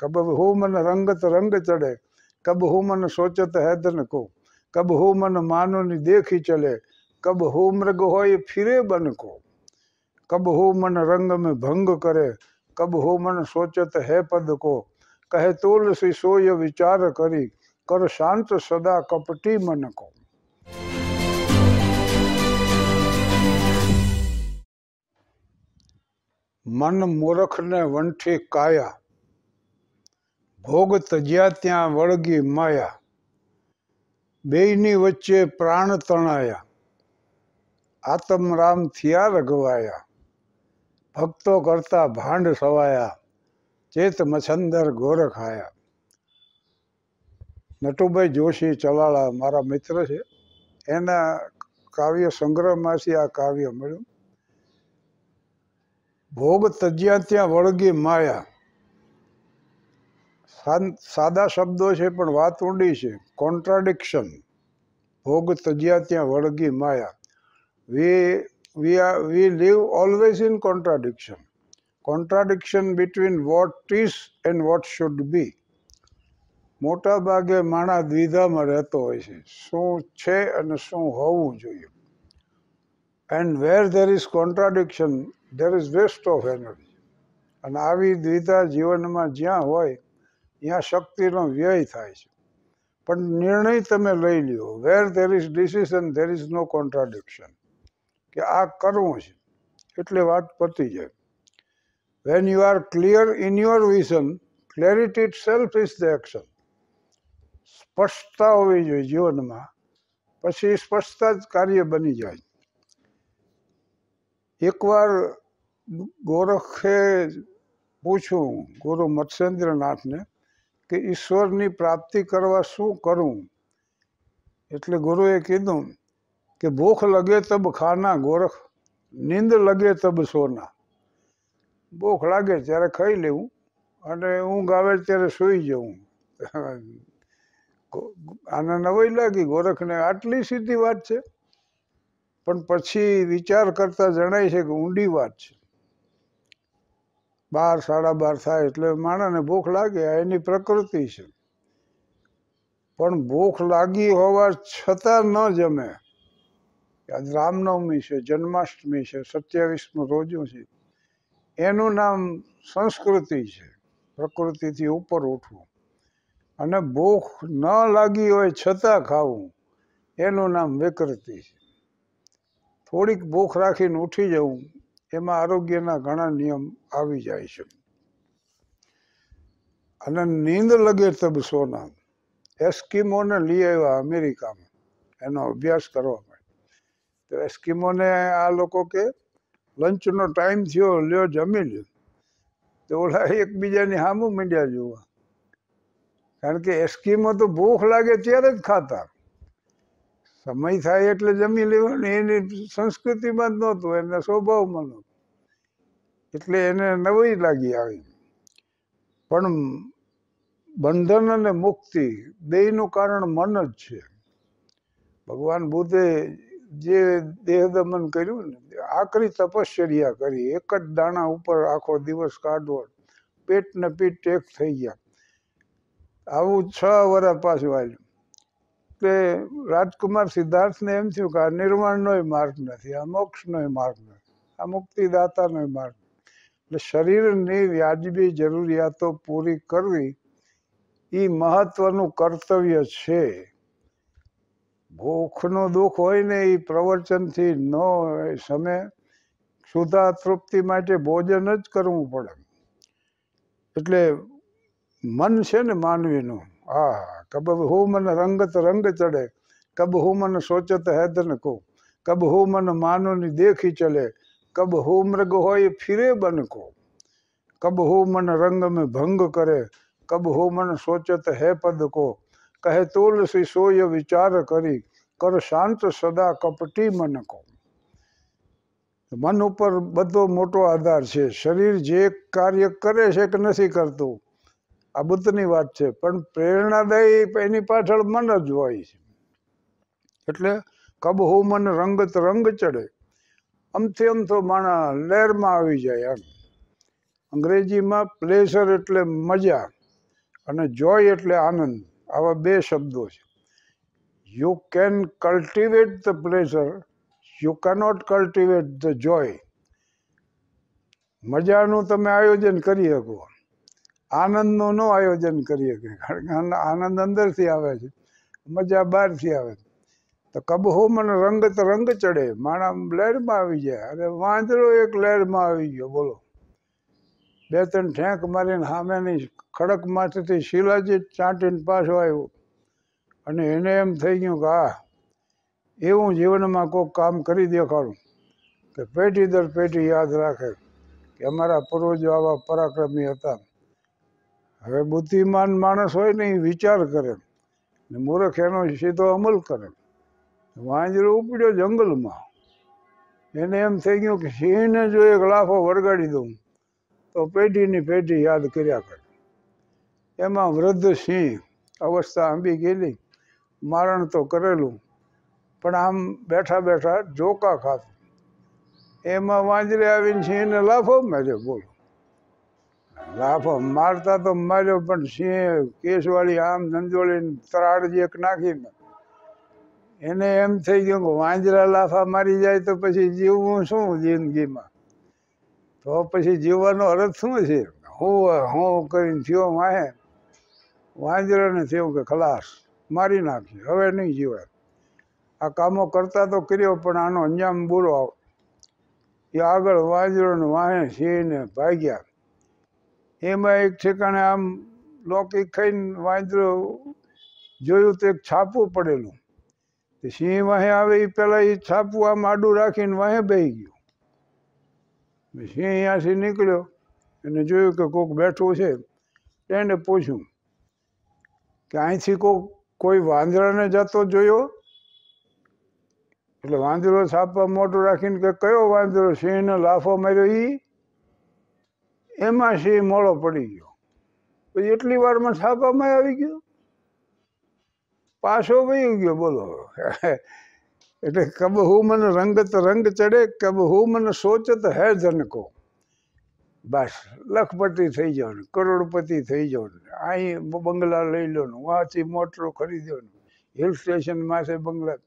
कब हो मन रंगत रंग चढ़े कब हो मन सोचत है हैदन को कब हो मन मानो नि देख ही चले कब हो मृग हो ये फिरे बन को कब हो मन रंग में भंग करे कब हो मन सोचत है पद को कहे तोल से सोय विचार करी कर शांत सदा कपटी मन को मन मूर्ख ने वंठी काया ભોગ તજ્યા ત્યાં વળગી માયા બેયની વચ્ચે પ્રાણ તણાયા આતમરામ થયા રઘવાયા ભક્તો કરતા ભાંડ સવાયા ચેત મછંદર ગોરખાયા નટુભાઈ જોશી ચલાળા મારા મિત્ર છે એના કાવ્ય સંગ્રહમાંથી આ કાવ્ય મળ્યું ભોગ તજ્યા ત્યાં વળગી માયા સાદા શબ્દો છે પણ વાત ઊંડી છે કોન્ટ્રાડિક્શન ભોગ તજ્યા ત્યાં વળગી માયા we we are we live always in contradiction contradiction between what is and what should be મોટા ભાગે માણસ દ્વિધામાં રહેતો હોય છે શું છે અને શું હોવું જોઈએ and where there is contradiction there is waste of energy અને આવી દ્વિધા જીવનમાં જ્યાં હોય ત્યાં શક્તિનો વ્યય થાય છે પણ નિર્ણય તમે લઈ લ્યો where there is decision there is no contradiction કે આ કરવું છે એટલે વાત પતી જાય when you are clear in your vision clarity itself is the action સ્પષ્ટતા હોવી જોઈએ જીવનમાં પછી સ્પષ્ટતા જ કાર્ય બની જાય એકવાર ગોરખે પૂછ્યું ગુરુ મત્સેન્દ્રનાથને કે ઈશ્વરની પ્રાપ્તિ કરવા શું કરું એટલે ગુરુએ કીધું કે ભૂખ લગે તબ ખાના ગોરખ નીંદ લગે તબ સોના ભૂખ લાગે ત્યારે ખાઈ લેવું અને ઊંઘ આવે ત્યારે સૂઈ જવું આને નવાઈ લાગી ગોરખને આટલી સીધી વાત છે પણ પછી વિચાર કરતા જણાય છે કે ઊંડી વાત છે બાર સાડા બાર થાય એટલે માણસને ભૂખ લાગે એની પ્રકૃતિ છે પણ ભૂખ લાગી હોવા છતાં ન જમે આજ રામનવમી છે જન્માષ્ટમી છે સત્યાવીસમું રોજું છે એનું નામ સંસ્કૃતિ છે પ્રકૃતિથી ઉપર ઉઠવું અને ભૂખ ન લાગી હોય છતાં ખાવું એનું નામ વિકૃતિ છે થોડીક ભૂખ રાખીને ઉઠી જવું એમાં આરોગ્યના ઘણા નિયમ આવી જાય છે અને નીંદ લગે તબ સોના એસ્કીમોને લઈ આવ્યા અમેરિકામાં એનો અભ્યાસ કરવા માટે તો એસ્કીમોને આ લોકો કે લંચનો ટાઈમ થયો લ્યો જમી લ્યો તો ઓલા એકબીજાની સામું મીંડ્યા જોવા કારણ કે એસ્કીમો તો ભૂખ લાગે ત્યારે જ ખાતા સમય થાય એટલે જમી લેવાનું એની સંસ્કૃતિમાં જ નહોતું એને સ્વભાવમાં નહોતું એટલે એને નવી લાગી આવી પણ બંધન અને મુક્તિ બેયનું કારણ મન જ છે ભગવાન બુદ્ધે જે દેહ દમન કર્યું ને આકરી તપશ્ચર્યા કરી એક જ દાણા ઉપર આખો દિવસ કાઢવો પેટને પીઠ ટેક થઈ ગયા આવું છ વર્ષ પાછું આવ્યું એટલે રાજકુમાર સિદ્ધાર્થને એમ થયું કે આ નિર્વાણનોય માર્ગ નથી આ મોક્ષનોય માર્ગ નથી આ મુક્તિદાતાનોય માર્ગ એટલે શરીરની વ્યાજબી જરૂરિયાતો પૂરી કરવી એ મહત્વનું કર્તવ્ય છે ભૂખનો દુઃખ હોય ને એ પ્રવચનથી ન સમે સુધા તૃપ્તિ માટે ભોજન જ કરવું પડે એટલે મન છે ને માનવીનું आ कब हो मन रंगत रंग चढ़े कब हो मन सोचत है दन को कब हो मन मानो नि देख ही चले कब हो मृग हो ये फिरे बन को कब हो मन रंग में भंग करे कब हो मन सोचत है पद को कहे तोल से सोय विचार करी कर शांत सदा कपटी मन को मन ऊपर बदो मोटो आधार છે शरीर जे कार्य करे છે नहीं करतु અબૂતની વાત છે પણ પ્રેરણાદાયી એની પાછળ મન જ હોય છે એટલે કબહુ મન રંગત રંગ ચડે આમથી અમથો તો માણા લહેરમાં આવી જાય આમ અંગ્રેજીમાં પ્લેસર એટલે મજા અને જોય એટલે આનંદ આવા બે શબ્દો છે you can cultivate the pleasure you cannot cultivate the joy મજાનું તમે આયોજન કરી શકો આનંદનું ન આયોજન કરીએ કે કારણ કે આનંદ અંદરથી આવે છે મજા બહારથી આવે છે તો કબહો મને રંગ તો રંગ ચડે માણા લહેરમાં આવી જાય અરે વાંદરો એક લહેરમાં આવી ગયો બોલો બે ત્રણ ઠેંક મારીને સામેની ખડક માથેથી શિલાજી ચાંટીને પાછો આવ્યો અને એને એમ થઈ ગયું કે આ એવું જીવનમાં કોઈક કામ કરી દેખાડું કે પેઢી દર પેઢી યાદ રાખે કે અમારા પૂર્વજો આવા પરાક્રમી હતા હવે બુદ્ધિમાન માણસ હોય ને એ વિચાર કરે ને મૂર્ખ એનો સીધો અમલ કરે વાંજરો ઉપડ્યો જંગલમાં એને એમ થઈ ગયું કે સિંહને જો એક લાફો વળગાડી દઉં તો પેઢીની પેઢી યાદ કર્યા કરે એમાં વૃદ્ધ સિંહ અવસ્થા આંબી ગયેલી મારણ તો કરેલું પણ આમ બેઠા બેઠા જોકા ખાતું એમાં વાંજરે આવીને સિંહને લાફો મેળ્યો બોલો લાફો મારતા તો માર્યો પણ સિંહ કેસવાળી આમ ધંધોળી તરાડ એક નાખીને એને એમ થઈ ગયું કે વાંજરા લાફા મારી જાય તો પછી જીવવું શું જિંદગીમાં તો પછી જીવવાનો અર્થ શું છે હું હું કરીને થયો વાહે વાંજરાને થયું કે ખલાસ મારી નાખ્યું હવે નહીં જીવાય આ કામો કરતા તો કર્યો પણ આનો અંજામ બુરો આવ એ આગળ વાંજરો ને વાહે સિંહને ભાગ્યા એમાં એક ઠેકાણે આમ લોકી ખાઈને વાંદરો જોયું તો એક છાપું પડેલું તે સિંહ વાહે આવે એ પહેલાં એ છાપું આમ આડું રાખીને વાહે બહી ગયું સિંહ અહીંયાથી નીકળ્યો એને જોયું કે કોઈક બેઠું છે એને પૂછ્યું કે અહીંથી કોઈક કોઈ વાંદરાને જતો જોયો એટલે વાંદરો છાપવા મોટું રાખીને કે કયો વાંદરો સિંહને લાફો માર્યો એ એમાં સિંહ મોળો પડી ગયો પછી એટલી વારમાં છાપામાં આવી ગયો પાછો વહી ગયો બોલો એટલે કબ હું મને રંગત રંગ ચડે કબ હું મને સોચત હે જનકો બસ લખપતિ થઈ જાઓ કરોડપતિ થઈ જાઓ ને અહીં બંગલા લઈ લો ને વાંચી મોટરો ખરીદ્યો ને હિલ સ્ટેશન માથે બંગલા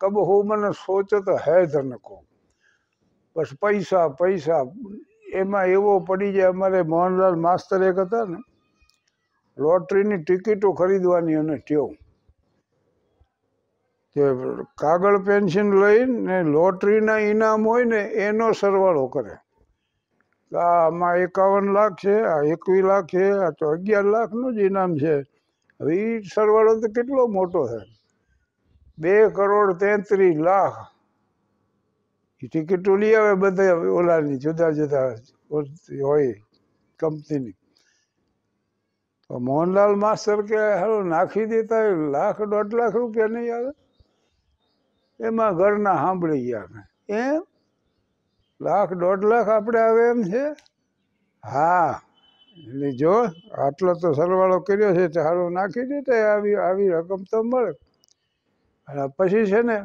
કબ હું મને સોચત હે જનકો બસ પૈસા પૈસા એમાં એવો પડી જાય અમારે મોહનલાલ માસ્તર એક હતા ને લોટરીની ટિકિટો ખરીદવાની અને ટેવ તે કાગળ પેન્સિલ લઈને લોટરીના ઈનામ હોય ને એનો સરવાળો કરે આમાં એકાવન લાખ છે આ એકવીસ લાખ છે આ તો અગિયાર લાખનું જ ઈનામ છે હવે એ સરવાળો તો કેટલો મોટો છે બે કરોડ તેત્રીસ લાખ ટિકિટો લઈ આવે બધા ઓલાની જુદા જુદા હોય કંપનીની તો મોહનલાલ માસ્તર કે હાલો નાખી દેતા લાખ દોઢ લાખ રૂપિયા નહીં આવે એમાં ઘરના સાંભળી ગયા એમ લાખ દોઢ લાખ આપણે આવે એમ છે હા એટલે જો આટલો તો સરવાળો કર્યો છે તો સારો નાખી દેતા આવી આવી રકમ તો મળે અને પછી છે ને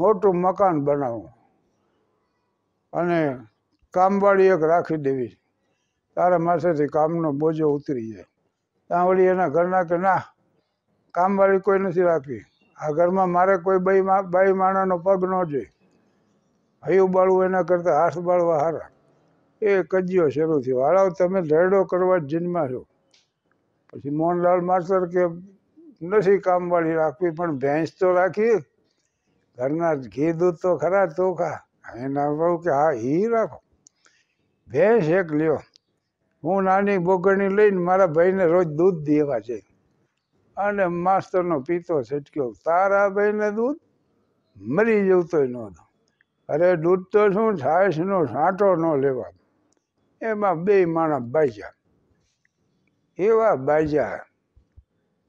મોટું મકાન બનાવવું અને કામવાળી એક રાખી દેવી તારા માથેથી કામનો બોજો ઉતરી જાય ત્યાં વળી એના ઘરના કે ના કામવાળી કોઈ નથી રાખી આ ઘરમાં મારે કોઈ બાઈ બાઈ માણાનો પગ ન જોઈ હયું બાળવું એના કરતાં હાથ બાળવા હારા એ કજ્યો શરૂ થયો હાલાવ તમે ધરડો કરવા જીનમાં છો પછી મોહનલાલ માસ્તર કે નથી કામવાળી રાખવી પણ ભેંસ તો રાખી ઘરના ઘી દૂધ તો ખરા તો ખા એને કહું કે હા હી રાખો ભેંસ એક લ્યો હું નાની બોગણી લઈને મારા ભાઈને રોજ દૂધ દેવા છે અને માસ્તરનો પીતો છટક્યો તારા ભાઈને દૂધ મરી જવતો ન હતો અરે દૂધ તો શું છાશનો છાંટો ન લેવા એમાં બે માણસ બાજ્યા એવા બાજ્યા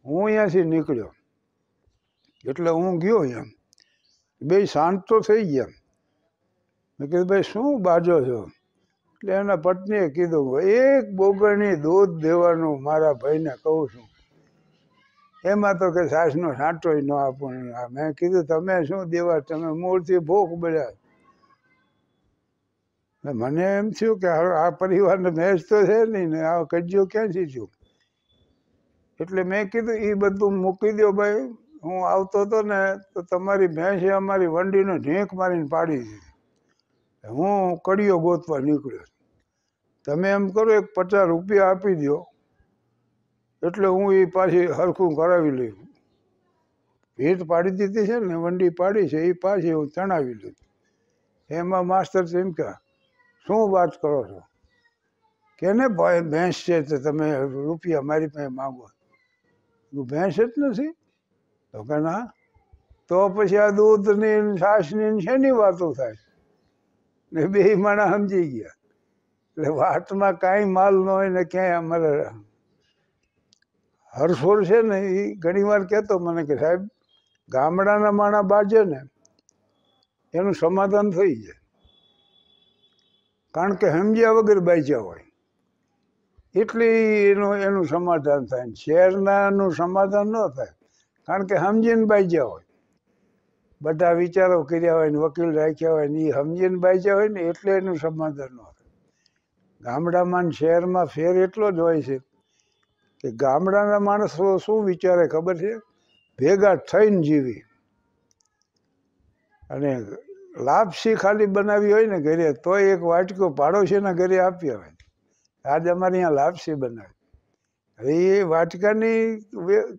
હું અહીંયાથી નીકળ્યો એટલે હું ગયો એમ બે શાંત તો થઈ ગયા મેં કીધું ભાઈ શું બાજો છો એટલે એના પત્નીએ કીધું એક બોગણી દૂધ દેવાનું મારા ભાઈને કહું છું એમાં તો કે સાસનો સાંટોય ન આપું મેં કીધું તમે શું દેવા તમે મૂળથી ભૂખ બળ્યા મને એમ થયું કે આ પરિવારને મેચ તો છે નહીં ને આ કજ્યો ક્યાંથી છું એટલે મેં કીધું એ બધું મૂકી દો ભાઈ હું આવતો હતો ને તો તમારી ભેંસે અમારી વંડીનો ઢીંક મારીને પાડી દીધી હું કડીઓ ગોતવા નીકળ્યો તમે એમ કરો એક પચાસ રૂપિયા આપી દો એટલે હું એ પાછી હરખું કરાવી લઈ ભેટ પાડી દીધી છે ને વંડી પાડી છે એ પાછી હું ચણાવી લીધી એમાં માસ્તર એમ કે શું વાત કરો છો કેને ભાઈ ભેંસ છે તો તમે રૂપિયા મારી પાસે માગો ભેંસ જ નથી તો કે ના તો પછી આ દૂધની છાશની શેની વાતો થાય ને બે માણા સમજી ગયા એટલે વાતમાં કાંઈ માલ ન હોય ને ક્યાંય અમારે હરસોર છે ને એ ઘણીવાર કહેતો મને કે સાહેબ ગામડાના માણા બાજે ને એનું સમાધાન થઈ જાય કારણ કે સમજ્યા વગર બાજ્યા હોય એટલે એનું એનું સમાધાન થાય શહેરનાનું સમાધાન ન થાય કારણ કે સમજીને બાજ્યા હોય બધા વિચારો કર્યા હોય ને વકીલ રાખ્યા હોય ને એ સમજીને બાજ્યા હોય ને એટલે એનું સમાધાન ન આવે ગામડામાં ને શહેરમાં ફેર એટલો જ હોય છે કે ગામડાના માણસો શું વિચારે ખબર છે ભેગા થઈને જીવી અને લાપસી ખાલી બનાવી હોય ને ઘરે તો એક વાટકો પાડોશીના ઘરે આપી આવે આજે અમારે અહીંયા લાપસી બનાવી હવે એ વાટકાની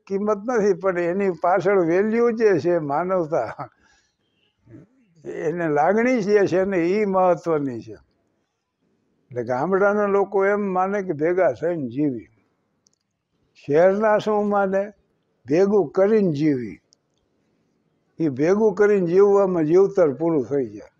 કિંમત નથી પણ એની પાછળ વેલ્યુ જે છે માનવતા એને લાગણી જે છે ને એ મહત્વની છે એટલે ગામડાના લોકો એમ માને કે ભેગા થઈને જીવી શહેરના શું માને ભેગું કરીને જીવી એ ભેગું કરીને જીવવામાં જીવતર પૂરું થઈ જાય